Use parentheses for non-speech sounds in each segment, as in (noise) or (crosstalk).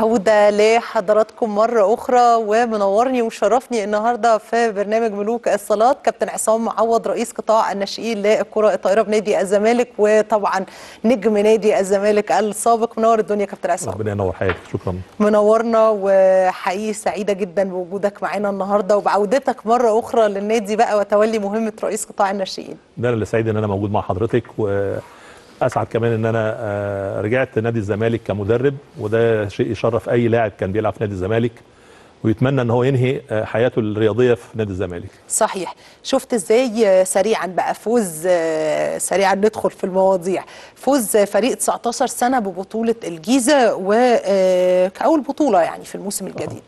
عودة لحضراتكم مرة أخرى ومنورني وشرفني النهاردة في برنامج ملوك الصلاة كابتن عصام معوض رئيس قطاع الناشئين للكرة الطائرة بنادي الزمالك وطبعا نجم نادي الزمالك السابق منور الدنيا كابتن عصام ربنا ينور حياتك شكرا منورنا وحقيقي سعيدة جدا بوجودك معانا النهاردة وبعودتك مرة أخرى للنادي بقى وتولي مهمة رئيس قطاع الناشئين ده أنا اللي سعيد إن أنا موجود مع حضرتك و اسعد كمان ان انا آه، رجعت نادي الزمالك كمدرب وده شيء يشرف اي لاعب كان بيلعب في نادي الزمالك ويتمنى ان هو ينهي آه، حياته الرياضيه في نادي الزمالك صحيح شفت ازاي آه، سريعا بقى فوز سريعا ندخل في المواضيع فوز فريق 19 سنه ببطوله الجيزه وكاول بطوله يعني في الموسم الجديد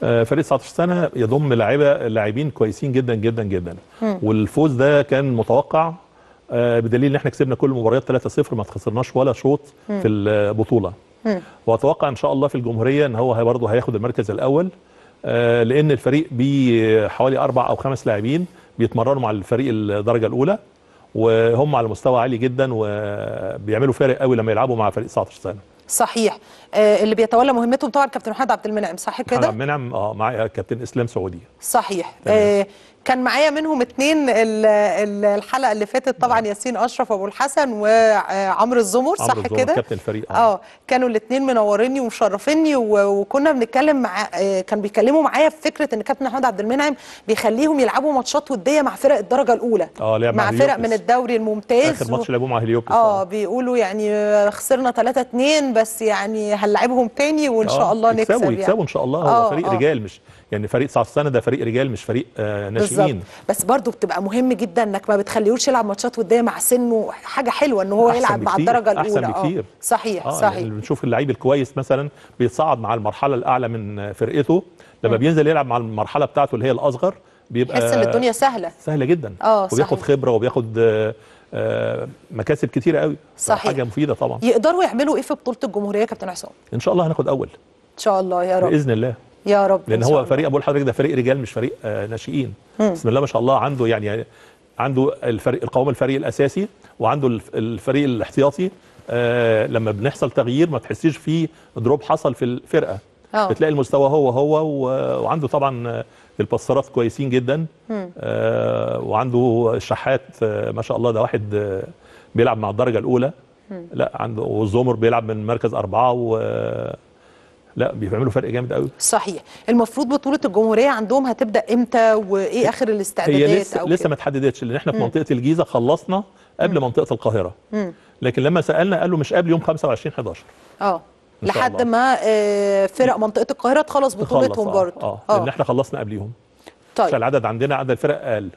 فريق 19 سنه يضم لاعيبه لاعبين كويسين جدا جدا جدا م. والفوز ده كان متوقع آه، بدليل ان احنا كسبنا كل المباريات 3-0 ما خسرناش ولا شوط في البطوله واتوقع ان شاء الله في الجمهوريه ان هو برضه هياخد المركز الاول آه، لان الفريق بيه حوالي اربع او خمس لاعبين بيتمرنوا مع الفريق الدرجه الاولى وهم على مستوى عالي جدا وبيعملوا فارق قوي لما يلعبوا مع فريق 19 سنه صحيح آه، اللي بيتولى مهمتهم طبعا كابتن محمد عبد المنعم صح كده؟ عبد المنعم اه مع كابتن اسلام سعودي صحيح آه كان معايا منهم اتنين الحلقه اللي فاتت طبعا نعم. ياسين اشرف ابو الحسن وعمرو آه، الزمر صح الزمر كده كابتن الفريق اه, آه، كانوا الاتنين منوريني ومشرفيني وكنا بنتكلم مع آه، كان بيكلموا معايا في فكره ان كابتن احمد عبد المنعم بيخليهم يلعبوا ماتشات وديه مع فرق الدرجه الاولى اه مع, مع فرق من الدوري الممتاز اخر ماتش لعبوه مع هليوبلس اه بيقولوا يعني خسرنا 3 2 بس يعني هنلعبهم تاني وان شاء الله نكسب يكسبوا يعني. يكسبوا ان شاء الله هو آه فريق آه رجال مش يعني فريق سعد السنه ده فريق رجال مش فريق آه ناشئ بالظبط بس برضو بتبقى مهم جدا انك ما بتخليهوش يلعب ماتشات وديه مع سنه حاجه حلوه ان هو يلعب مع الدرجه الاولى احسن بكتير آه. صحيح آه صحيح يعني بنشوف اللعيب الكويس مثلا بيتصعد مع المرحله الاعلى من فرقته لما م. بينزل يلعب مع المرحله بتاعته اللي هي الاصغر بيبقى يحس ان الدنيا سهله سهله جدا اه وبياخد صحيح. خبره وبياخد آه، آه، مكاسب كتيره قوي صحيح حاجه مفيده طبعا يقدروا يعملوا ايه في بطوله الجمهوريه يا كابتن عصام ان شاء الله هناخد اول ان شاء الله يا رب باذن الله يا رب لان هو فريق ابو لحضرتك ده فريق رجال مش فريق آه ناشئين بسم الله ما شاء الله عنده يعني عنده الفريق القوام الفريق الاساسي وعنده الفريق الاحتياطي آه لما بنحصل تغيير ما تحسيش فيه دروب حصل في الفرقه أوه. بتلاقي المستوى هو هو وعنده طبعا البصرات كويسين جدا آه وعنده الشحات آه ما شاء الله ده واحد آه بيلعب مع الدرجه الاولى لا عنده والزمر بيلعب من مركز اربعه و لا بيعملوا فرق جامد قوي صحيح المفروض بطوله الجمهوريه عندهم هتبدا امتى وايه اخر الاستعدادات هي لسه, أو لسه ما اتحددتش لان احنا في منطقه الجيزه خلصنا قبل مم. منطقه القاهره مم. لكن لما سالنا قالوا مش قبل يوم 25 11 اه لحد ما آه، فرق منطقه القاهره تخلص بطولتهم آه. برضه اه, آه. لان احنا خلصنا قبليهم طيب العدد عندنا عدد الفرق اقل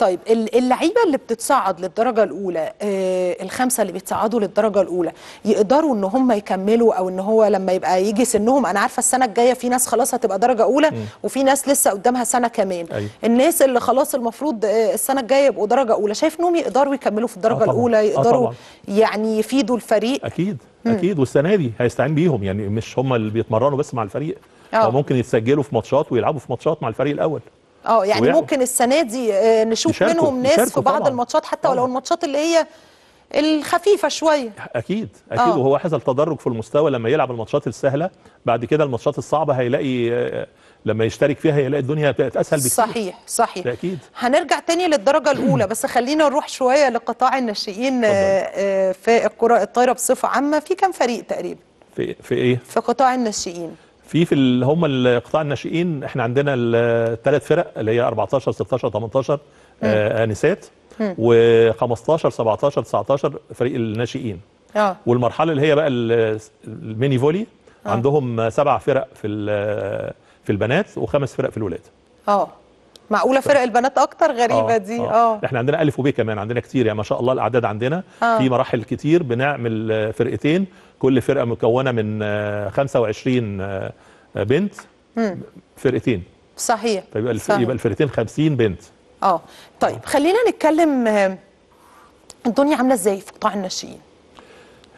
طيب اللعيبه اللي بتتصعد للدرجه الاولى آه الخمسه اللي بيتصعدوا للدرجه الاولى يقدروا ان هم يكملوا او ان هو لما يبقى يجي سنهم انا عارفه السنه الجايه في ناس خلاص هتبقى درجه اولى م. وفي ناس لسه قدامها سنه كمان أيوه. الناس اللي خلاص المفروض آه، السنه الجايه يبقوا درجه اولى شايف انهم يقدروا يكملوا في آه، الدرجه آه طبعًا. الاولى آه، يقدروا آه يعني يفيدوا الفريق اكيد مم. اكيد والسنه دي هيستعين بيهم يعني مش هم اللي بيتمرنوا بس مع الفريق أو. ممكن يتسجلوا في ماتشات ويلعبوا في ماتشات مع الفريق الاول اه يعني ويعمل. ممكن السنه دي آه، نشوف يشاركوا. منهم ناس في بعض طبعًا. الماتشات حتى ولو الماتشات اللي هي الخفيفه شويه اكيد اكيد أوه. وهو حصل تدرج في المستوى لما يلعب الماتشات السهله بعد كده الماتشات الصعبه هيلاقي آه، لما يشترك فيها هيلاقي الدنيا بقت اسهل بكتير صحيح صحيح اكيد هنرجع تاني للدرجه الاولى بس خلينا نروح شويه لقطاع الناشئين آه، في الكره الطايره بصفه عامه في كام فريق تقريبا في في ايه في قطاع الناشئين في في اللي هم القطاع الناشئين احنا عندنا الثلاث فرق اللي هي 14 16 18 آه انسات و15 17 19 فريق الناشئين اه والمرحله اللي هي بقى الميني فولي أوه. عندهم سبع فرق في في البنات وخمس فرق في الولاد اه معقوله فرق البنات اكتر غريبه أوه دي آه. اه احنا عندنا الف وبي كمان عندنا كتير يعني ما شاء الله الاعداد عندنا أوه. في مراحل كتير بنعمل فرقتين كل فرقه مكونه من 25 آه، آه، آه، بنت فرقتين صحيح فيبقى طيب، صحيح. يبقى الفرقتين 50 بنت اه طيب خلينا نتكلم الدنيا عامله ازاي في قطاع الناشئين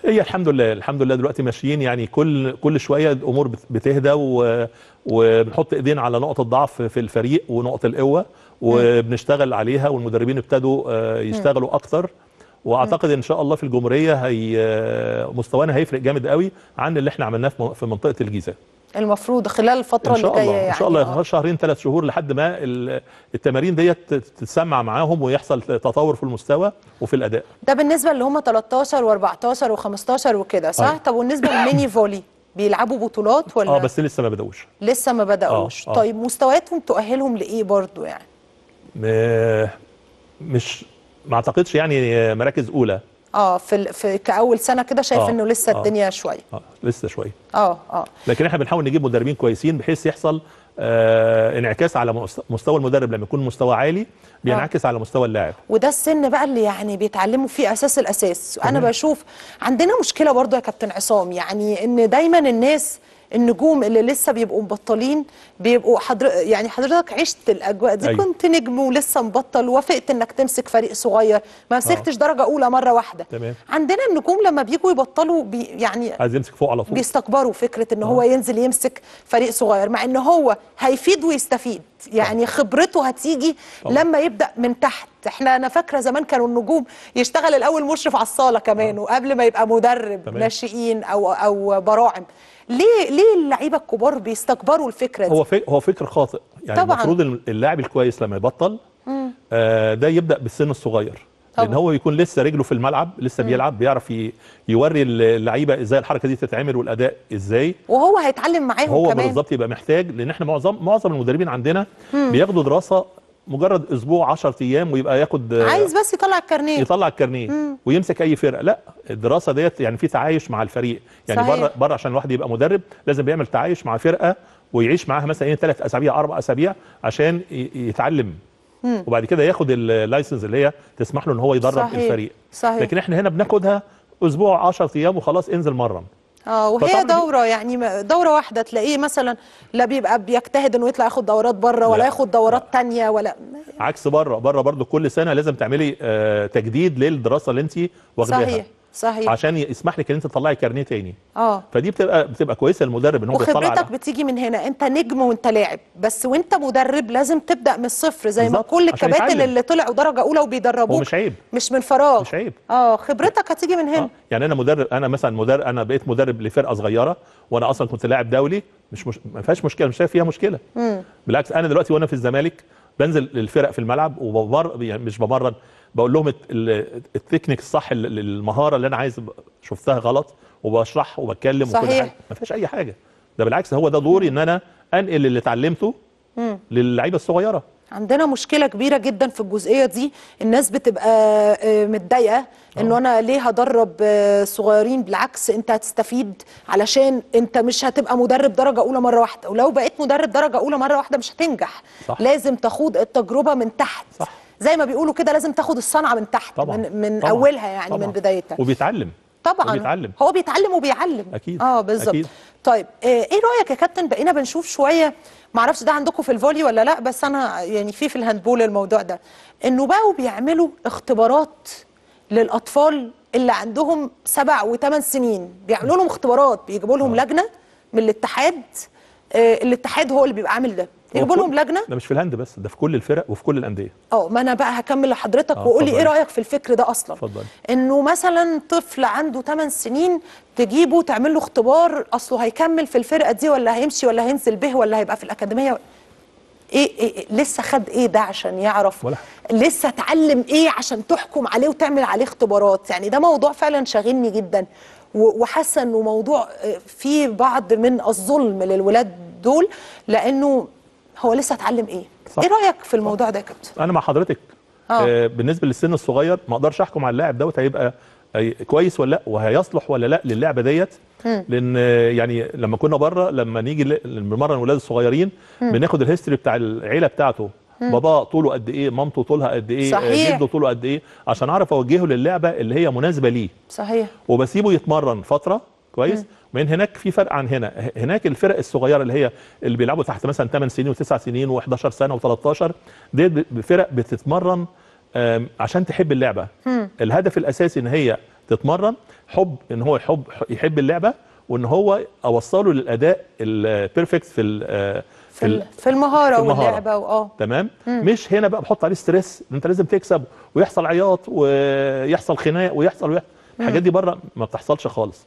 هي الحمد لله الحمد لله دلوقتي ماشيين يعني كل كل شويه الامور بتهدى وبنحط ايدين على نقطه الضعف في الفريق ونقطه القوه وبنشتغل عليها والمدربين ابتدوا يشتغلوا اكثر واعتقد ان شاء الله في الجمهوريه هي مستوانا هيفرق جامد قوي عن اللي احنا عملناه في منطقه الجيزه المفروض خلال الفتره اللي جايه يعني ان شاء الله يعني شهرين ثلاث شهور لحد ما التمارين ديت تتسمع معاهم ويحصل تطور في المستوى وفي الاداء ده بالنسبه اللي هم 13 و14 و15 وكده صح آه. طب والنسبه للميني فولي بيلعبوا بطولات ولا اه بس لسه ما بداوش لسه ما بداوش آه. آه. طيب مستوياتهم تؤهلهم لايه برضو يعني آه، مش ما اعتقدش يعني مراكز اولى اه في في كاول سنه كده شايف آه انه لسه آه الدنيا شويه اه لسه شويه اه اه لكن احنا بنحاول نجيب مدربين كويسين بحيث يحصل آه انعكاس على مستوى المدرب لما يكون مستوى عالي بينعكس آه. على مستوى اللاعب وده السن بقى اللي يعني بيتعلموا فيه اساس الاساس وانا بشوف عندنا مشكله برضو يا كابتن عصام يعني ان دايما الناس النجوم اللي لسه بيبقوا مبطلين بيبقوا حضر... يعني حضرتك عشت الاجواء دي أيوة. كنت نجم ولسه مبطل وافقت انك تمسك فريق صغير ما آه. مسكتش درجه اولى مره واحده تمام. عندنا النجوم لما بييجوا يبطلوا بي... يعني عايز يمسك فوق على فوق بيستكبروا فكره ان هو آه. ينزل يمسك فريق صغير مع ان هو هيفيد ويستفيد يعني طيب. خبرته هتيجي لما يبدا من تحت احنا انا فاكره زمان كانوا النجوم يشتغل الاول مشرف على الصاله كمان آه. وقبل ما يبقى مدرب تمام. ناشئين او او براعم ليه ليه اللعيبه الكبار بيستكبروا الفكره دي هو فك هو فكر خاطئ يعني طبعا. المفروض اللاعب الكويس لما يبطل آه ده يبدا بالسن الصغير طبعا. لان هو يكون لسه رجله في الملعب لسه مم. بيلعب بيعرف يوري اللعيبه ازاي الحركه دي تتعمل والاداء ازاي وهو هيتعلم معاهم كمان هو بالظبط يبقى محتاج لان احنا معظم معظم المدربين عندنا مم. بياخدوا دراسه مجرد اسبوع 10 ايام ويبقى ياخد عايز بس يطلع الكارنيه يطلع الكارنيه ويمسك اي فرقه لا الدراسه ديت يعني في تعايش مع الفريق يعني بره بره عشان الواحد يبقى مدرب لازم بيعمل تعايش مع فرقه ويعيش معاها مثلا ايه ثلاث اسابيع اربع اسابيع عشان يتعلم مم. وبعد كده ياخد اللايسنس اللي هي تسمح له ان هو يدرب صحيح. الفريق صحيح. لكن احنا هنا بناخدها اسبوع 10 ايام وخلاص انزل مرن اه وهي دوره يعني دوره واحده تلاقيه مثلا لا بيبقى بيجتهد انه يطلع ياخد دورات بره ولا ياخد دورات ثانيه ولا عكس بره بره برضو كل سنه لازم تعملي آه، تجديد للدراسه اللي انت واخداها صحيح صحيح عشان يسمح لك ان انت تطلعي كارنيه تاني اه فدي بتبقى بتبقى كويسه للمدرب ان هو بيطلع وخبرتك بتيجي من هنا انت نجم وانت لاعب بس وانت مدرب لازم تبدا من الصفر زي ما كل الكباتن اللي طلعوا درجه اولى وبيدربوك مش عيب مش من فراغ مش عيب اه خبرتك هتيجي من هنا أوه. يعني انا مدرب انا مثلا مدرب انا بقيت مدرب لفرقه صغيره وانا اصلا كنت لاعب دولي مش, مش ما فيهاش مشكله مش شايف فيها مشكله مم. بالعكس انا دلوقتي وانا في الزمالك بنزل للفرق في الملعب وببر يعني مش بمرن بقول لهم التكنيك الصح المهاره اللي انا عايز شفتها غلط وبشرح وبتكلم وكل حاجه ما فيهاش اي حاجه ده بالعكس هو ده دوري ان انا انقل اللي اتعلمته للعيبه الصغيره عندنا مشكله كبيره جدا في الجزئيه دي الناس بتبقى آه، متضايقه انه آه. انا ليه هدرب آه، صغيرين بالعكس انت هتستفيد علشان انت مش هتبقى مدرب درجه اولى مره واحده ولو بقيت مدرب درجه اولى مره واحده مش هتنجح صح. لازم تخوض التجربه من تحت صح. زي ما بيقولوا كده لازم تاخد الصنعه من تحت طبعًا من, من طبعًا اولها يعني طبعًا من بدايتها وبيتعلم طبعا وبيتعلم. هو بيتعلم وبيعلم اكيد اه بالظبط طيب آه، ايه رايك يا كابتن بقينا بنشوف شويه معرفش ده عندكم في الفولي ولا لا بس انا يعني في في الهاندبول الموضوع ده انه بقوا بيعملوا اختبارات للاطفال اللي عندهم سبع وثمان سنين بيعملوا لهم اختبارات بيجيبوا لهم آه. لجنه من الاتحاد آه الاتحاد هو اللي بيبقى عامل ده يجيبوا لهم لجنه ده مش في الهند بس ده في كل الفرق وفي كل الانديه اه ما انا بقى هكمل لحضرتك اه، وقول لي ايه رايك في الفكر ده اصلا فضل. انه مثلا طفل عنده 8 سنين تجيبه تعمل له اختبار اصله هيكمل في الفرقه دي ولا هيمشي ولا هينزل به ولا هيبقى في الاكاديميه إيه, ايه, إيه، لسه خد ايه ده عشان يعرف ولا. لسه اتعلم ايه عشان تحكم عليه وتعمل عليه اختبارات يعني ده موضوع فعلا شاغلني جدا وحاسه انه موضوع آه، فيه بعض من الظلم للولاد دول لانه هو لسه هتعلم ايه صح. ايه رايك في الموضوع صح. ده يا كابتن انا مع حضرتك آه. آه. بالنسبه للسن الصغير ما اقدرش احكم على اللاعب دوت هيبقى كويس ولا لا وهيصلح ولا لا للعبه ديت لان يعني لما كنا بره لما نيجي بنمرن الاولاد الصغيرين بناخد الهيستوري بتاع العيله بتاعته بابا طوله قد ايه مامته طولها قد ايه صحيح. جده طوله قد ايه عشان اعرف اوجهه للعبه اللي هي مناسبه ليه صحيح وبسيبه يتمرن فتره كويس من هناك في فرق عن هنا هناك الفرق الصغيره اللي هي اللي بيلعبوا تحت مثلا 8 سنين و9 سنين و11 سنه و13 دي فرق بتتمرن عشان تحب اللعبه الهدف الاساسي ان هي تتمرن حب ان هو يحب يحب اللعبه وان هو اوصله للاداء البيرفكت آه، في في في المهاره, في المهارة. واللعبه واه تمام مم. مش هنا بقى بحط عليه ستريس انت لازم تكسب ويحصل عياط ويحصل خناق ويحصل, ويحصل الحاجات دي بره ما بتحصلش خالص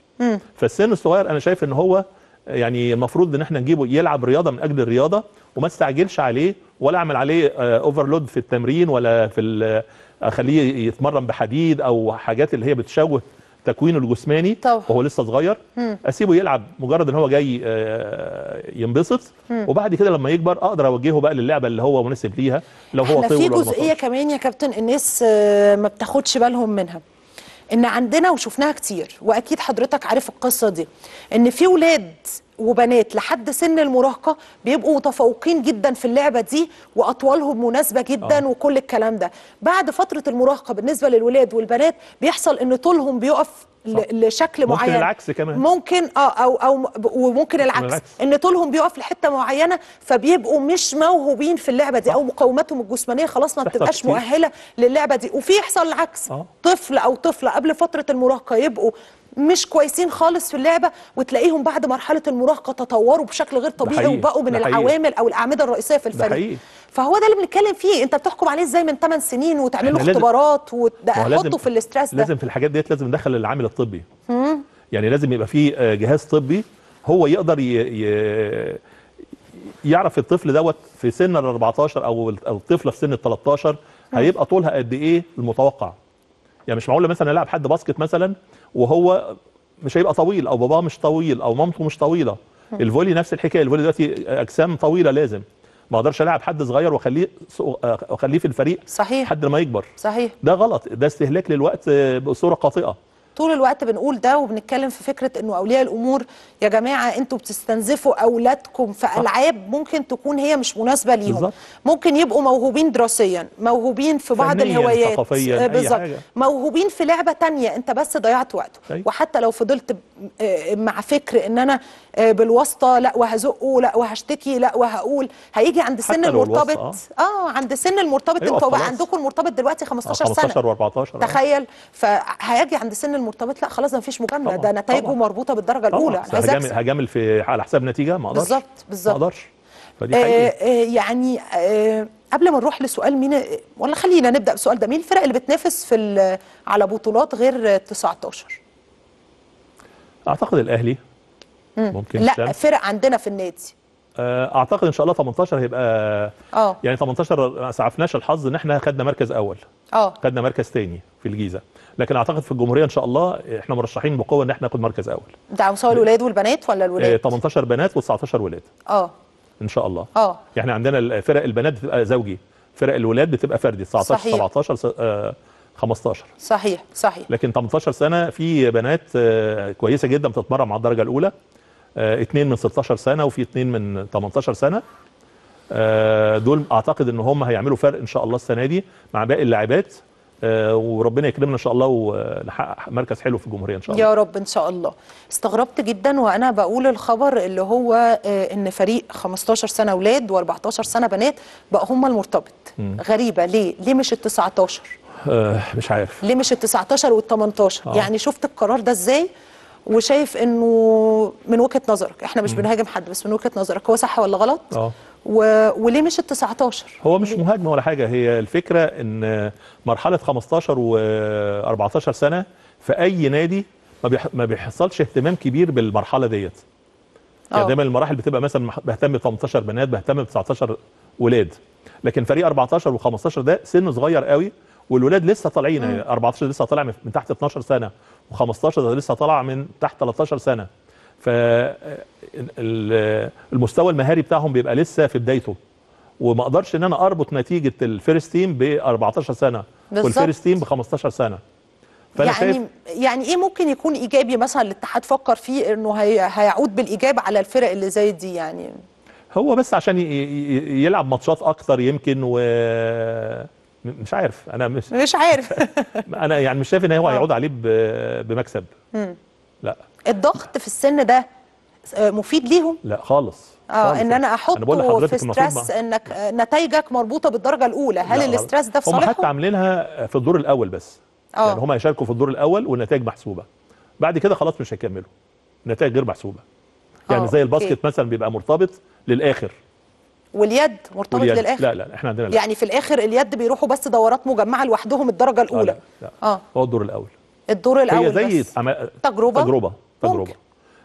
فالسن الصغير انا شايف ان هو يعني المفروض ان احنا نجيبه يلعب رياضه من اجل الرياضه وما استعجلش عليه ولا اعمل عليه اوفرلود آه، في التمرين ولا في آه، اخليه يتمرن بحديد او حاجات اللي هي بتشوه تكوينه الجسماني طبعا. وهو لسه صغير مم. اسيبه يلعب مجرد ان هو جاي آه، ينبسط وبعد كده لما يكبر اقدر اوجهه بقى للعبه اللي هو مناسب ليها لو هو طفل طيب في جزئيه كمان يا كابتن الناس ما بتاخدش بالهم منها ان عندنا وشفناها كتير واكيد حضرتك عارف القصه دي ان في ولاد وبنات لحد سن المراهقه بيبقوا متفوقين جدا في اللعبه دي واطوالهم مناسبه جدا أوه. وكل الكلام ده بعد فتره المراهقه بالنسبه للولاد والبنات بيحصل ان طولهم بيقف لشكل معين ممكن العكس كمان ممكن اه او او وممكن العكس, العكس ان طولهم بيقف لحته معينه فبيبقوا مش موهوبين في اللعبه دي او مقاومتهم الجسمانيه خلاص ما بتبقاش مؤهله للعبه دي وفي يحصل العكس آه. طفل او طفله قبل فتره المراهقه يبقوا مش كويسين خالص في اللعبه وتلاقيهم بعد مرحله المراهقه تطوروا بشكل غير طبيعي وبقوا من العوامل او الاعمده الرئيسيه في الفريق فهو ده اللي بنتكلم فيه انت بتحكم عليه ازاي من 8 سنين وتعمل له اختبارات وتحطه في الاستريس ده لازم في الحاجات ديت لازم ندخل العامل الطبي يعني لازم يبقى في آه، جهاز طبي هو يقدر ي... ي... يعرف الطفل دوت في سن ال 14 او الطفله في سن ال 13 هيبقى طولها قد ايه المتوقع يعني مش معقول مثلا العب حد باسكت مثلا وهو مش هيبقى طويل او باباه مش طويل او مامته مش طويله الفولي نفس الحكايه الفولي دلوقتي اجسام طويله لازم ما اقدرش العب حد صغير واخليه آه، اخليه في الفريق صحيح لحد ما يكبر صحيح ده غلط ده استهلاك للوقت آه، بصوره خاطئه طول الوقت بنقول ده وبنتكلم في فكره انه اولياء الامور يا جماعه انتوا بتستنزفوا اولادكم في العاب ممكن تكون هي مش مناسبه ليهم ممكن يبقوا موهوبين دراسيا موهوبين في بعض الهوايات آه، بالظبط موهوبين في لعبه تانية انت بس ضيعت وقته أي. طيب. وحتى لو فضلت آه، مع فكر ان انا آه، بالواسطه لا وهزقه لا وهشتكي لا وهقول هيجي عند سن المرتبط آه. اه عند سن المرتبط أيوة، انتوا بقى عندكم المرتبط دلوقتي 15, 15 سنه 15 و14 تخيل فهيجي عند سن مرتبط لا خلاص ما مفيش مجامله ده نتائجه مربوطه بالدرجه الاولى انا عايز هجامل, هجامل في على حساب نتيجه ما اقدرش بالظبط بالظبط ما اقدرش فدي آه، حقيقة. آه، يعني آه، قبل ما نروح لسؤال مين ولا خلينا نبدا بسؤال ده مين الفرق اللي بتنافس في على بطولات غير 19 اعتقد الاهلي مم. ممكن لا شام. فرق عندنا في النادي اعتقد ان شاء الله 18 هيبقى اه يعني 18 ما سعفناش الحظ ان احنا خدنا مركز اول اه خدنا مركز تاني في الجيزه لكن اعتقد في الجمهوريه ان شاء الله احنا مرشحين بقوه ان احنا ناخد مركز اول ده سواء الاولاد والبنات ولا آه، الولاد 18 بنات و19 ولاد اه ان شاء الله اه يعني عندنا فرق البنات بتبقى زوجي فرق الولاد بتبقى فردي 19 صحيح. 17 15 آه، صحيح صحيح لكن 18 سنه في بنات آه، كويسه جدا بتتمرن مع الدرجه الاولى اثنين من 16 سنه وفي اثنين من 18 سنه آه، دول اعتقد ان هم هيعملوا فرق ان شاء الله السنه دي مع باقي اللاعبات آه، وربنا يكرمنا ان شاء الله ونحقق مركز حلو في الجمهوريه ان شاء الله يا رب ان شاء الله استغربت جدا وانا بقول الخبر اللي هو آه، ان فريق 15 سنه اولاد و14 سنه بنات بقى هم المرتبط م. غريبه ليه ليه مش ال19 أه مش عارف ليه مش ال19 وال18 آه. يعني شفت القرار ده ازاي وشايف انه من وجهه نظرك احنا مش م. بنهاجم حد بس من وجهه نظرك هو صح ولا غلط اه و... وليه مش ال 19 هو مش مهاجمه ولا حاجه هي الفكره ان مرحله 15 و14 سنه في اي نادي ما بيح... ما بيحصلش اهتمام كبير بالمرحله ديت يعني آه. دايما المراحل بتبقى مثلا بهتم ب 18 بنات بهتم ب 19 ولاد لكن فريق 14 و15 ده سن صغير قوي والولاد لسه طالعين 14 يعني لسه طالع من تحت 12 سنه و15 لسه طالع من تحت 13 سنه فالمستوى المهاري بتاعهم بيبقى لسه في بدايته وما اقدرش ان انا اربط نتيجه الفيرست تيم ب 14 سنه والفيرست تيم ب 15 سنه فأنا يعني شايف يعني ايه ممكن يكون ايجابي مثلا الاتحاد فكر فيه انه هي هيعود بالايجاب على الفرق اللي زي دي يعني هو بس عشان يلعب ماتشات اكتر يمكن و مش عارف انا مش مش عارف (laughs) انا يعني مش شايف ان هو آه. هيعود عليه بمكسب لا الضغط في السن ده آه، مفيد ليهم لا خالص اه ان انا يعني. احطه في ستريس انك آه، نتائجك مربوطه بالدرجه الاولى هل الاستريس ده في صالحهم هم حتى عاملينها في الدور الاول بس أوه. يعني هم هيشاركوا في الدور الاول والنتائج محسوبه بعد كده خلاص مش هيكملوا نتائج غير محسوبه يعني أوه. زي الباسكت أوكي. مثلا بيبقى مرتبط للاخر واليد مرتبط واليد. للاخر لا لا احنا عندنا لا. يعني في الاخر اليد بيروحوا بس دورات مجمعه لوحدهم الدرجه آه، الاولى اه لا, اه هو الدور الاول الدور الاول هي زي بس. تجربه تجربه تجربه ممكن.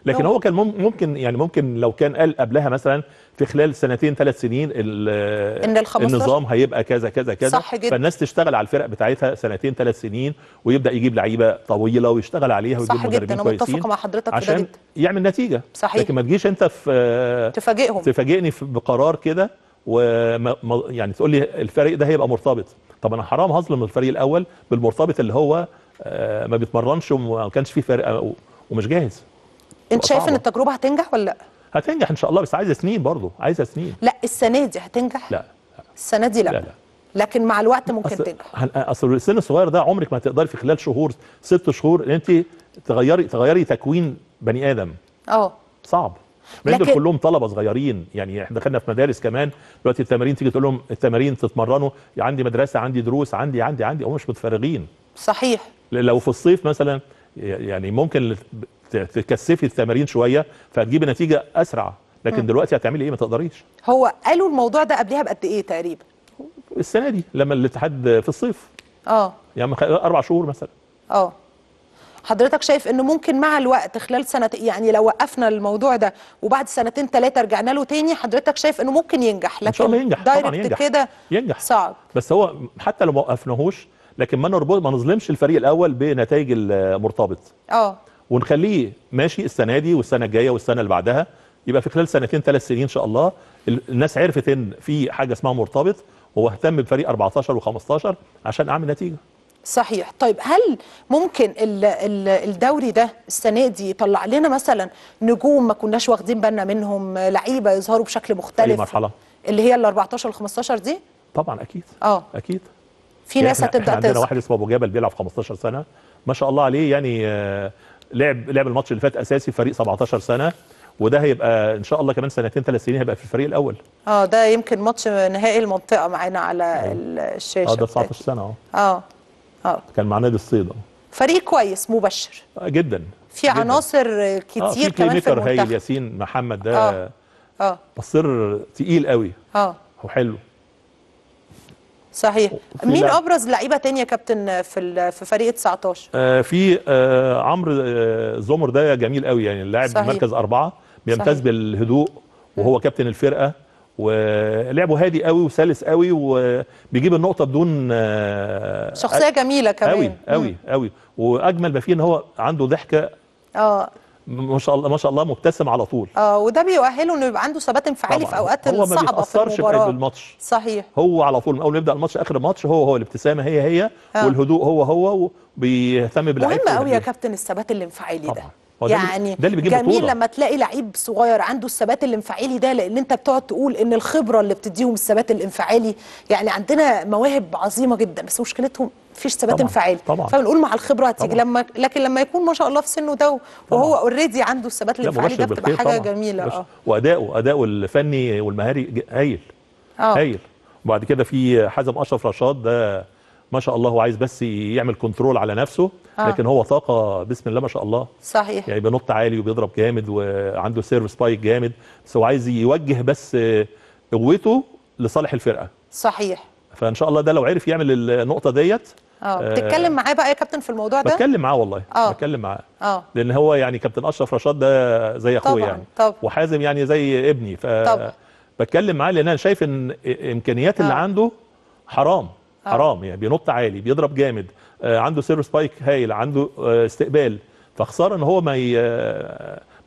لكن هو كان ممكن يعني ممكن لو كان قال قبلها مثلا في خلال سنتين ثلاث سنين ان النظام هيبقى كذا كذا كذا صح جدا. فالناس تشتغل على الفرق بتاعتها سنتين ثلاث سنين ويبدا يجيب لعيبه طويله ويشتغل عليها ويجيب صح مدربين جدا. كويسين متفق مع حضرتك عشان جدا. يعمل نتيجه صحيح. لكن ما تجيش انت في تفاجئهم تفاجئني بقرار كده وما يعني تقول لي الفريق ده هيبقى مرتبط طب انا حرام هظلم الفريق الاول بالمرتبط اللي هو آه، ما بيتمرنش وما كانش فيه فرق ومش جاهز انت شايف ان التجربه هتنجح ولا لا هتنجح ان شاء الله بس عايزه سنين برضه عايزه سنين لا السنه دي هتنجح لا, لا. السنه دي لا. لا لا لكن مع الوقت ممكن أصل تنجح اصل السن الصغير ده عمرك ما هتقدري في خلال شهور ست شهور ان انت تغيري تغيري تكوين بني ادم اه صعب لكن... دول كلهم طلبه صغيرين يعني احنا دخلنا في مدارس كمان دلوقتي التمارين تيجي تقول لهم التمارين تتمرنوا عندي مدرسه عندي دروس عندي عندي عندي هم مش متفرغين صحيح لو في الصيف مثلا يعني ممكن تكثفي التمارين شويه فتجيبي نتيجه اسرع لكن م. دلوقتي هتعملي ايه ما تقدريش هو قالوا الموضوع ده قبلها بقد ايه تقريبا السنه دي لما الاتحاد في الصيف اه يعني اربع شهور مثلا اه حضرتك شايف انه ممكن مع الوقت خلال سنه يعني لو وقفنا الموضوع ده وبعد سنتين ثلاثه رجعنا له تاني حضرتك شايف انه ممكن ينجح لكن ان شاء الله ينجح طبعا ينجح كده ينجح صعب بس هو حتى لو ما وقفناهوش لكن ما نربط ما نظلمش الفريق الاول بنتائج المرتبط اه ونخليه ماشي السنه دي والسنه الجايه والسنه اللي بعدها يبقى في خلال سنتين ثلاث سنين ان شاء الله الناس عرفت ان في حاجه اسمها مرتبط واهتم بفريق 14 و15 عشان اعمل نتيجه صحيح طيب هل ممكن الدوري ده السنه دي يطلع لنا مثلا نجوم ما كناش واخدين بالنا منهم لعيبه يظهروا بشكل مختلف أي مرحله اللي هي ال 14 و 15 دي طبعا اكيد اه اكيد في يعني ناس هتبدا عندنا واحد اسمه ابو جبل بيلعب 15 سنه ما شاء الله عليه يعني آه، لعب لعب الماتش اللي فات اساسي فريق 17 سنه وده هيبقى ان شاء الله كمان سنتين ثلاث سنين هيبقى في الفريق الاول اه ده يمكن ماتش نهائي المنطقه معانا على آه. الشاشه اه ده 19 سنه آه. اه اه كان مع نادي الصيد فريق كويس مبشر آه جدا في جداً. عناصر كتير آه في كمان في المنتخب هايل ياسين محمد ده اه اه مصر تقيل قوي اه وحلو صحيح مين لعبة. ابرز لعيبه تانية يا كابتن في في فريق 19 آه في آه عمرو آه زمر ده جميل قوي يعني اللاعب مركز أربعة بيمتاز صحيح. بالهدوء وهو كابتن الفرقه ولعبه هادي قوي وسلس قوي وبيجيب النقطه بدون آه، شخصيه جميله كمان قوي قوي قوي واجمل ما فيه ان هو عنده ضحكه اه ما شاء الله ما شاء الله مبتسم على طول اه وده بيؤهله انه يبقى عنده ثبات انفعالي في اوقات الصعبه في هو ما بيتاثرش في الماتش صحيح هو على طول من اول ما يبدا الماتش اخر الماتش هو هو الابتسامه هي هي آه. والهدوء هو هو وبيهتم بلعيبته مهم قوي يا كابتن الثبات الانفعالي ده يعني ده اللي بيجيب جميل بطولة. لما تلاقي لعيب صغير عنده الثبات الانفعالي ده لان انت بتقعد تقول ان الخبره اللي بتديهم الثبات الانفعالي يعني عندنا مواهب عظيمه جدا بس مشكلتهم مفيش ثبات انفعالي فبنقول مع الخبره هتيجي لما لكن لما يكون ما شاء الله في سنه ده وهو اوريدي عنده الثبات الانفعالي ده بتبقى حاجه طبعًا. جميله اه واداؤه اداؤه الفني والمهاري هايل آه. هايل وبعد كده في حازم اشرف رشاد ده ما شاء الله هو عايز بس يعمل كنترول على نفسه آه. لكن هو طاقه بسم الله ما شاء الله صحيح يعني بنط عالي وبيضرب جامد وعنده سيرف سبايك جامد بس هو عايز يوجه بس قوته لصالح الفرقه صحيح فان شاء الله ده لو عرف يعمل النقطه ديت اه, آه، بتتكلم معاه بقى يا كابتن في الموضوع ده بتكلم معاه والله أوه. بتكلم معاه اه لان هو يعني كابتن اشرف رشاد ده زي اخويا يعني طبعا. وحازم يعني زي ابني ف طبعا. بتكلم معاه لان انا شايف ان إمكانيات اللي آه. عنده حرام آه. حرام يعني بينط عالي بيضرب جامد آه، عنده سيرف سبايك هايل عنده آه، استقبال فخساره ان هو ما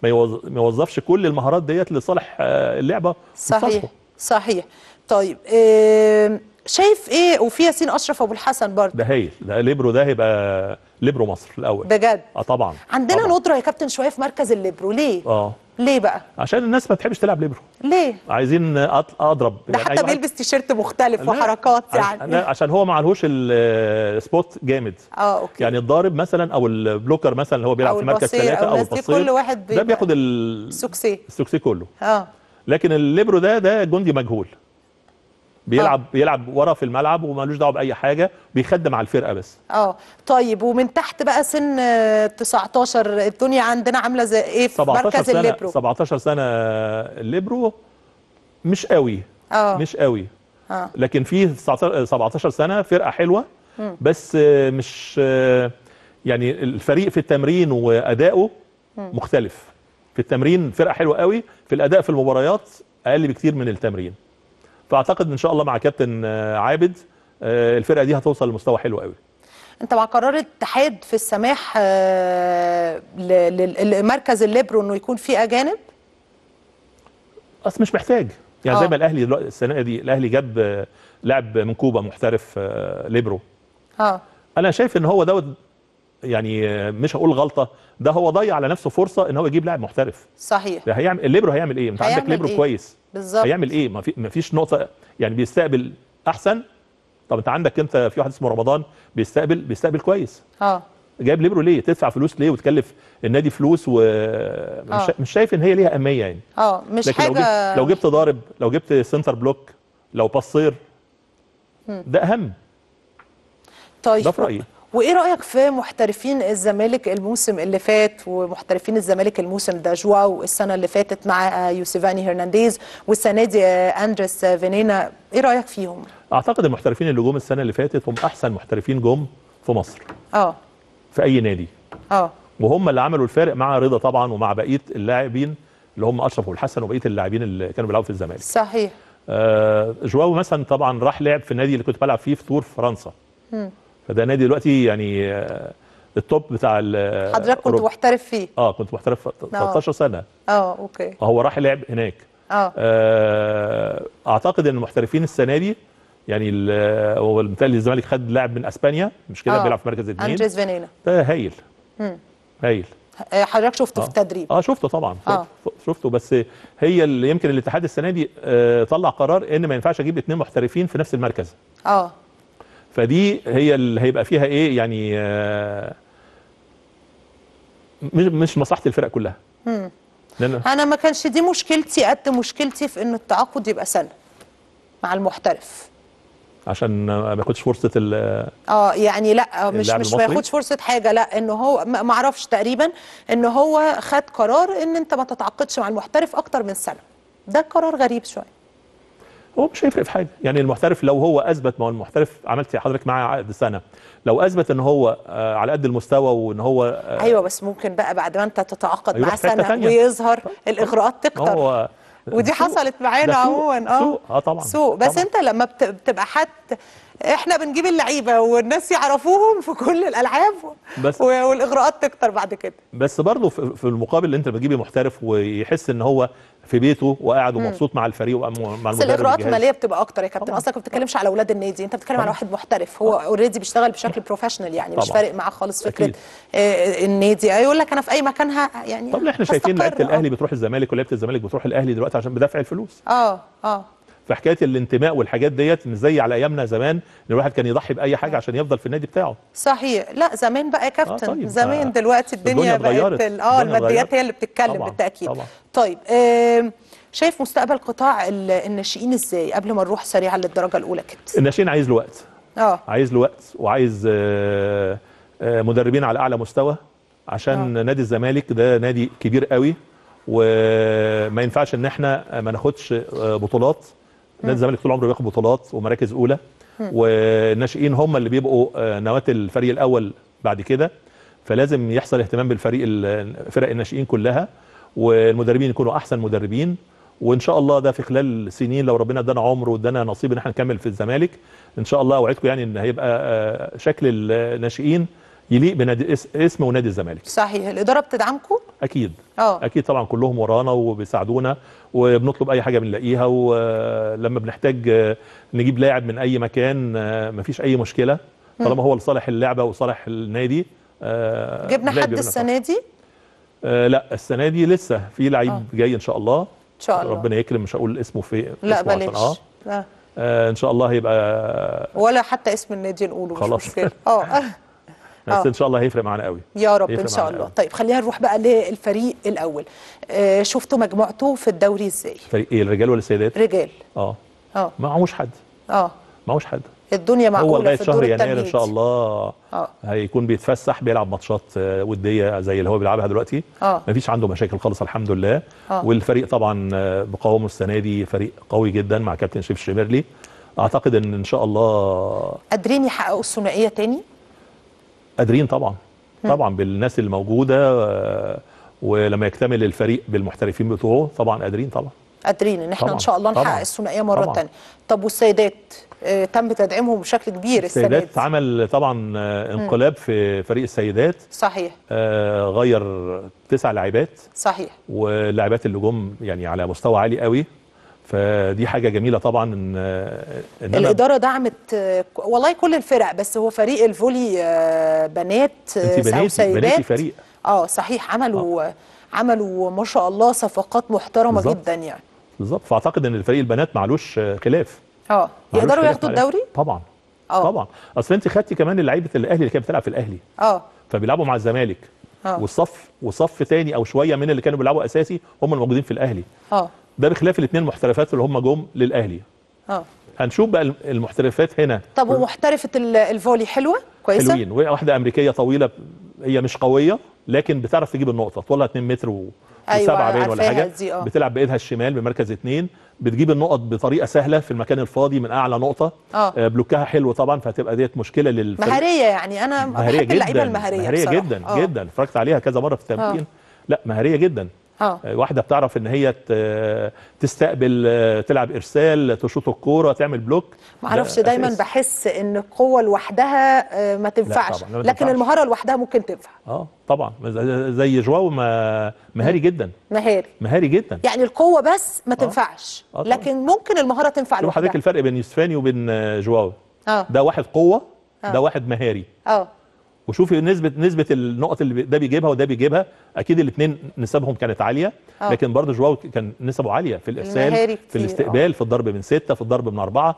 ما يوظفش كل المهارات ديت لصالح اللعبه صحيح صحيح طيب شايف ايه وفي ياسين اشرف ابو الحسن برضه ده هايل ده ليبرو ده هيبقى ليبرو مصر الاول بجد اه طبعا عندنا طبعا. ندره يا كابتن شويه في مركز الليبرو ليه اه ليه بقى؟ عشان الناس ما بتحبش تلعب ليبرو ليه؟ عايزين اضرب ده يعني حتى أيوة بيلبس تيشيرت مختلف لا. وحركات يعني لا عشان هو ما عليهوش السبوت جامد اه اوكي يعني الضارب مثلا او البلوكر مثلا اللي هو بيلعب في مركز ثلاثه أو البصير كل واحد ده بياخد السوكسي السوكسي كله اه لكن الليبرو ده ده جندي مجهول بيلعب أوه. بيلعب ورا في الملعب ومالوش دعوه باي حاجه بيخدم على الفرقه بس اه طيب ومن تحت بقى سن 19 آه، الدنيا عندنا عامله زي ايه في مركز سنة الليبرو 17 سنه الليبرو مش قوي اه مش قوي اه لكن في 17 آه، سنه فرقه حلوه م. بس آه، مش يعني الفريق في التمرين وادائه مختلف في التمرين فرقه حلوه قوي في الاداء في المباريات اقل بكتير من التمرين فاعتقد ان شاء الله مع كابتن عابد آه، الفرقه دي هتوصل لمستوى حلو قوي انت مع قرار الاتحاد في السماح آه، لمركز الليبرو انه يكون فيه اجانب اصل مش محتاج يعني أوه. زي آه. ما الاهلي السنه دي الاهلي جاب لاعب من كوبا محترف ليبرو اه انا شايف ان هو دوت يعني مش هقول غلطه ده هو ضيع على نفسه فرصه ان هو يجيب لاعب محترف صحيح هيعمل الليبرو هيعمل ايه انت عندك ليبرو إيه؟ كويس بالظبط هيعمل ايه ما فيش نقطه يعني بيستقبل احسن طب انت عندك انت في واحد اسمه رمضان بيستقبل بيستقبل كويس اه جايب ليبرو ليه تدفع فلوس ليه وتكلف النادي فلوس ومش آه. مش شايف ان هي ليها اهميه يعني اه مش لكن حاجه لو جبت, لو جبت ضارب لو جبت سنتر بلوك لو باصير ده اهم طيب ده في رايي وايه رايك في محترفين الزمالك الموسم اللي فات ومحترفين الزمالك الموسم ده جواو السنه اللي فاتت مع يوسيفاني هرنانديز والسنه دي اندريس فينينا ايه رايك فيهم اعتقد المحترفين اللي جم السنه اللي فاتت هم احسن محترفين جم في مصر اه في اي نادي اه وهم اللي عملوا الفارق مع رضا طبعا ومع بقيه اللاعبين اللي هم اشرف والحسن وبقيه اللاعبين اللي كانوا بيلعبوا في الزمالك صحيح آه جواو مثلا طبعا راح لعب في النادي اللي كنت بلعب فيه في تور فرنسا م. فده نادي دلوقتي يعني آه، التوب بتاع آه، حضرتك كنت محترف فيه اه كنت محترف 13 آه. سنه اه اوكي هو راح لعب هناك أوه. اه اعتقد ان المحترفين السنه دي يعني هو بالتالي الزمالك خد لاعب من اسبانيا مش كده بيلعب في مركز اثنين اندريز فينينا ده هايل مم. هايل حضرتك شفته أوه. في التدريب اه شفته طبعا أوه. شفته بس هي اللي يمكن الاتحاد السنه دي آه طلع قرار ان ما ينفعش اجيب اثنين محترفين في نفس المركز اه فدي هي اللي هيبقى فيها ايه يعني آه، مش مش مصلحه الفرق كلها امم انا ما كانش دي مشكلتي قد مشكلتي في ان التعاقد يبقى سنه مع المحترف عشان ما ياخدش فرصه ال اه يعني لا آه، مش مش ما ياخدش فرصه حاجه لا ان هو ما اعرفش تقريبا ان هو خد قرار ان انت ما تتعاقدش مع المحترف اكتر من سنه ده قرار غريب شويه هو مش هيفرق في حاجه يعني المحترف لو هو اثبت ما هو المحترف عملت حضرتك معاه عقد سنه لو اثبت ان هو آه، على قد المستوى وان هو آه، ايوه بس ممكن بقى بعد ما انت تتعاقد معاه سنه ويظهر الاغراءات تكتر هو ودي حصلت معانا عموما اه سوق اه طبعا سوق بس طبعًا. انت لما بتبقى حد احنا بنجيب اللعيبه والناس يعرفوهم في كل الالعاب بس والاغراءات تكتر بعد كده بس برضه في المقابل اللي انت بتجيبي محترف ويحس ان هو في بيته وقاعد ومبسوط مع الفريق ومع المدرب بس الاغراءات الماليه بتبقى اكتر يا كابتن اصلا ما بتتكلمش على اولاد النادي انت بتتكلم على واحد محترف هو اوريدي بيشتغل بشكل بروفيشنال يعني طبعا. مش فارق معاه خالص فكره آه النادي أيوة، يقول لك انا في اي مكان يعني طب احنا شايفين لعيبه الاهلي آه. بتروح الزمالك ولعيبه الزمالك بتروح الاهلي دلوقتي عشان بدفع الفلوس اه اه فحكايه الانتماء والحاجات ديت مش زي على ايامنا زمان ان الواحد كان يضحي باي حاجه عشان يفضل في النادي بتاعه صحيح لا زمان بقى يا آه، كابتن آه طيب. زمان آه دلوقتي الدنيا, الدنيا بقت اه الماديات هي اللي بتتكلم طبعًا. بالتاكيد طبعًا. طيب آه شايف مستقبل قطاع الناشئين ازاي قبل ما نروح سريعا للدرجه الاولى كده الناشئين عايز له وقت اه عايز له وقت وعايز آه آه مدربين على اعلى مستوى عشان أوه. نادي الزمالك ده نادي كبير قوي وما ينفعش ان احنا ما ناخدش آه، بطولات نادي الزمالك طول عمره بياخد بطولات ومراكز اولى والناشئين هم اللي بيبقوا آه، نواه الفريق الاول بعد كده فلازم يحصل اهتمام بالفريق فرق الناشئين كلها والمدربين يكونوا احسن مدربين وان شاء الله ده في خلال سنين لو ربنا ادانا عمر وادانا نصيب ان احنا نكمل في الزمالك ان شاء الله اوعدكم يعني ان هيبقى آه، شكل الناشئين يليق بنادي اسم ونادي الزمالك صحيح الاداره بتدعمكم اكيد اه اكيد طبعا كلهم ورانا وبيساعدونا وبنطلب اي حاجه بنلاقيها ولما بنحتاج نجيب لاعب من اي مكان آه، مفيش اي مشكله طالما هو لصالح اللعبه وصالح النادي آه، جبنا حد السنه دي آه، لا السنه دي لسه في لعيب جاي ان شاء الله ان شاء الله ربنا يكرم مش هقول اسمه في لا اسمه بلاش آه. آه. آه ان شاء الله هيبقى ولا حتى اسم النادي نقوله خلاص مش مشكله (laughs) اه (laughs) بس آه. ان شاء الله هيفرق معانا قوي يا رب ان شاء الله قوي. طيب خلينا نروح بقى للفريق الاول آه شفتوا مجموعته في الدوري ازاي فريق ايه الرجال ولا السيدات رجال اه اه معهوش حد اه معهوش حد الدنيا معقوله هو شهر يناير ان شاء الله آه. هيكون بيتفسح بيلعب ماتشات آه، وديه زي اللي هو بيلعبها دلوقتي آه. مفيش عنده مشاكل خالص الحمد لله آه. والفريق طبعا آه، بقوامه السنه دي فريق قوي جدا مع كابتن شيف الشميرلي اعتقد ان ان شاء الله قادرين يحققوا الثنائيه تاني قادرين طبعا طبعا بالناس الموجودة آه، ولما يكتمل الفريق بالمحترفين بتوعه طبعا قادرين طبعا قادرين ان احنا طبعًا. ان شاء الله نحقق الثنائيه مره ثانيه طب والسيدات آه تم تدعيمهم بشكل كبير السنه دي السيدات عمل طبعا انقلاب آه، انقلاب في فريق السيدات صحيح آه غير تسع لاعبات صحيح واللاعبات اللي جم يعني على مستوى عالي قوي فدي حاجه جميله طبعا ان, إن الاداره دعمت والله كل الفرق بس هو فريق الفولي آه، بنات آه، انت بناتي بنيتي فريق اه صحيح عملوا آه. عملوا ما شاء الله صفقات محترمه بالزبط. جدا يعني بالظبط فاعتقد ان الفريق البنات معلوش خلاف اه يقدروا ياخدوا الدوري طبعا اه طبعا اصل انت خدتي كمان لعيبه الاهلي اللي كانت بتلعب في الاهلي اه فبيلعبوا مع الزمالك اه والصف وصف تاني او شويه من اللي كانوا بيلعبوا اساسي هم الموجودين في الاهلي اه ده بخلاف الاثنين محترفات اللي هم جم للاهلي اه هنشوف بقى المحترفات هنا طب ومحترفه الفولي حلوه كويسه حلوين واحده امريكيه طويله هي مش قويه لكن بتعرف تجيب النقطه طولها 2 متر و 7 أيوة باين ولا حاجه اه. بتلعب بايدها الشمال بمركز اثنين بتجيب النقط بطريقه سهله في المكان الفاضي من اعلى نقطه آه. آه، بلوكها حلو طبعا فهتبقى ديت مشكله للفريق مهاريه يعني انا بحب اللعيبه المهاريه مهاريه بصراحة. جدا اه. جدا اتفرجت عليها كذا مره في التمرين آه. لا مهاريه جدا أوه. آه، واحده بتعرف ان هي تستقبل آه، تلعب ارسال تشوط الكوره تعمل بلوك ما اعرفش دايما أساس. بحس ان القوه لوحدها آه، ما تنفعش لا طبعًا. لكن المهاره لوحدها ممكن تنفع اه طبعا زي جواو ما مهاري جدا مهاري مهاري جدا يعني القوه بس ما تنفعش أوه. لكن ممكن المهاره تنفع لوحدها حضرتك الفرق بين يوسفاني وبين جواو آه. ده واحد قوه ده واحد مهاري اه وشوفي نسبه نسبه النقط اللي ده بيجيبها وده بيجيبها اكيد الاثنين نسبهم كانت عاليه آه. لكن برضه جواو كان نسبه عاليه في الارسال في الاستقبال في الضرب من سته في الضرب من اربعه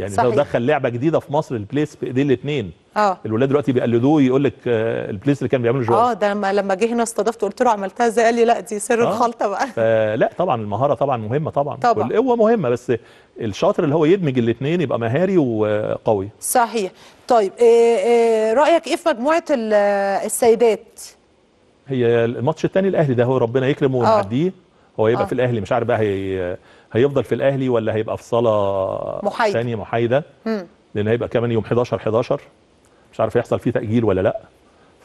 يعني صحيح. لو دخل لعبه جديده في مصر البليس دي الاثنين اه الولاد دلوقتي بيقلدوه يقول لك آه، البليس اللي كان بيعمله جوه اه ده لما لما جه هنا استضفته قلت له عملتها ازاي قال لي لا دي سر آه. الخلطه بقى فلا طبعا المهاره طبعا مهمه طبعا, طبعا. والقوه مهمه بس الشاطر اللي هو يدمج الاثنين يبقى مهاري وقوي صحيح طيب إيه إيه رايك ايه في مجموعه السيدات هي الماتش الثاني الاهلي ده هو ربنا يكرمه آه. ونعديه هو يبقى آه. في الاهلي مش عارف بقى هي هيفضل في الاهلي ولا هيبقى في صاله محايد. ثانيه محايده مم. لان هيبقى كمان يوم 11 11 مش عارف هيحصل فيه تاجيل ولا لا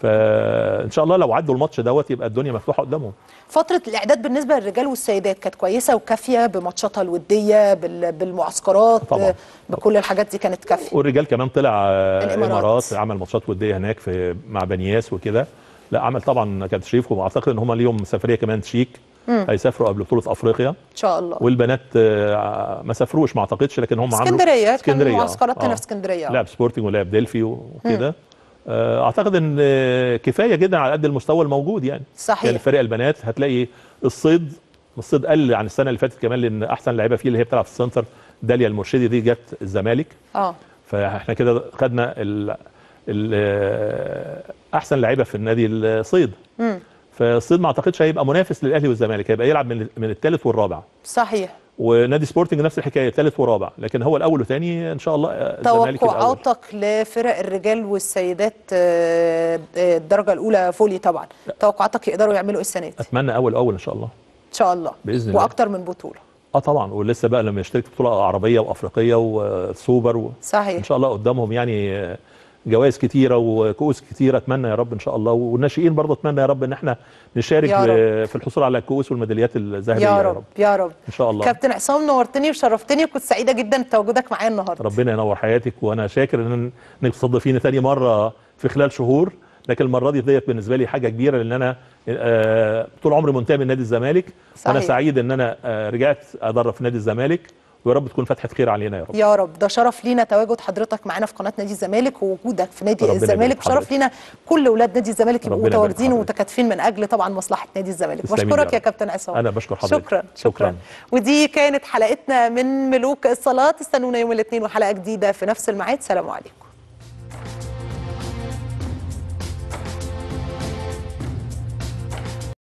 فان شاء الله لو عدوا الماتش دوت يبقى الدنيا مفتوحه قدامهم فتره الاعداد بالنسبه للرجال والسيدات كانت كويسه وكافيه بماتشاتها الوديه بالمعسكرات طبعا. بكل الحاجات دي كانت كافيه والرجال كمان طلع آه، الامارات, الإمارات عمل ماتشات وديه هناك في مع بنياس وكده لا عمل طبعا كابتن شريف واعتقد ان هم ليهم سفريه كمان شيك هيسافروا قبل بطوله افريقيا ان شاء الله والبنات آه، ما سافروش ما اعتقدش لكن هم عملوا اسكندريه اسكندريه معسكرات هنا آه. في اسكندريه لعب سبورتنج ولعب ديلفي وكده آه، اعتقد ان كفايه جدا على قد المستوى الموجود يعني صحيح يعني فريق البنات هتلاقي الصيد الصيد قل عن السنه اللي فاتت كمان لان احسن لعيبه فيه اللي هي بتلعب في السنتر داليا المرشدي دي جت الزمالك اه فاحنا كده خدنا ال ال احسن لعيبه في النادي الصيد مم. فالصيد ما اعتقدش هيبقى منافس للاهلي والزمالك هيبقى يلعب من من الثالث والرابع صحيح ونادي سبورتنج نفس الحكايه ثالث ورابع لكن هو الاول وثاني ان شاء الله آه، الزمالك توقعاتك لفرق الرجال والسيدات آه، آه، الدرجه الاولى فولي طبعا توقعاتك يقدروا يعملوا ايه السنه دي اتمنى اول اول ان شاء الله ان شاء الله باذن الله واكثر من بطوله اه طبعا ولسه بقى لما يشترك بطوله عربيه وافريقيه وسوبر و... صحيح ان شاء الله قدامهم يعني جوائز كتيره وكؤوس كتيره اتمنى يا رب ان شاء الله والناشئين برضه اتمنى يا رب ان احنا نشارك في الحصول على الكؤوس والميداليات الذهبيه يا, يا رب يا رب ان شاء الله كابتن عصام نورتني وشرفتني وكنت سعيده جدا بتواجدك معايا النهارده ربنا ينور حياتك وانا شاكر ان انك تستضيفيني ثاني مره في خلال شهور لكن المره دي ديت بالنسبه لي حاجه كبيره لان انا آه، طول عمري منتمي لنادي الزمالك وانا سعيد ان انا آه، رجعت ادرب في نادي الزمالك ويا رب تكون فتحه خير علينا يا رب يا رب ده شرف لينا تواجد حضرتك معانا في قناه نادي الزمالك ووجودك في نادي الزمالك شرف لينا كل اولاد نادي الزمالك يبقوا متواجدين ومتكاتفين من اجل طبعا مصلحه نادي الزمالك بشكرك يا, كابتن عصام انا بشكر حضرتك شكرا شكرا ودي كانت حلقتنا من ملوك الصلاه استنونا يوم الاثنين وحلقه جديده في نفس الميعاد سلام عليكم